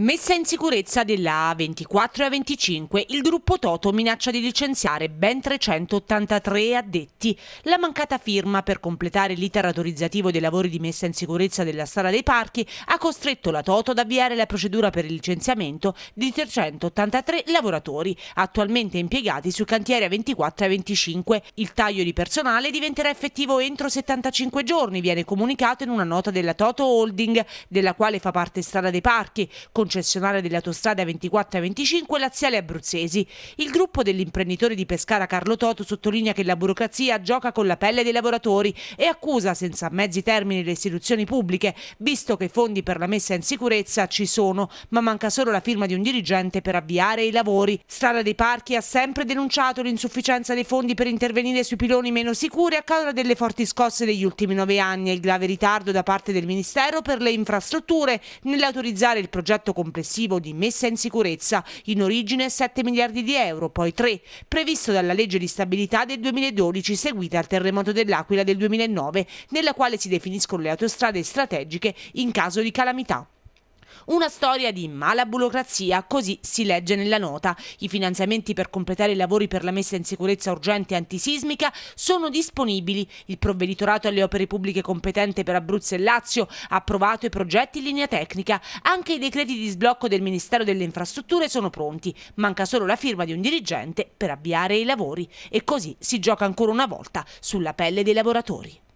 Messa in sicurezza della A24 e A25, il gruppo Toto minaccia di licenziare ben 383 addetti. La mancata firma per completare l'iter autorizzativo dei lavori di messa in sicurezza della strada dei parchi ha costretto la Toto ad avviare la procedura per il licenziamento di 383 lavoratori attualmente impiegati sui cantieri A24 e A25. Il taglio di personale diventerà effettivo entro 75 giorni, viene comunicato in una nota della Toto Holding, della quale fa parte strada dei parchi, con concessionaria delle autostrade 24 e 25 laziali e abruzzesi. Il gruppo dell'imprenditore di Pescara Carlo Toto sottolinea che la burocrazia gioca con la pelle dei lavoratori e accusa senza mezzi termini le istituzioni pubbliche, visto che i fondi per la messa in sicurezza ci sono, ma manca solo la firma di un dirigente per avviare i lavori. Strada dei Parchi ha sempre denunciato l'insufficienza dei fondi per intervenire sui piloni meno sicuri a causa delle forti scosse degli ultimi nove anni e il grave ritardo da parte del Ministero per le infrastrutture nell'autorizzare il progetto progetto complessivo di messa in sicurezza, in origine 7 miliardi di euro, poi 3, previsto dalla legge di stabilità del 2012 seguita al terremoto dell'Aquila del 2009, nella quale si definiscono le autostrade strategiche in caso di calamità. Una storia di mala burocrazia, così si legge nella nota. I finanziamenti per completare i lavori per la messa in sicurezza urgente antisismica sono disponibili. Il provveditorato alle opere pubbliche competente per Abruzzo e Lazio ha approvato i progetti in linea tecnica. Anche i decreti di sblocco del Ministero delle Infrastrutture sono pronti. Manca solo la firma di un dirigente per avviare i lavori. E così si gioca ancora una volta sulla pelle dei lavoratori.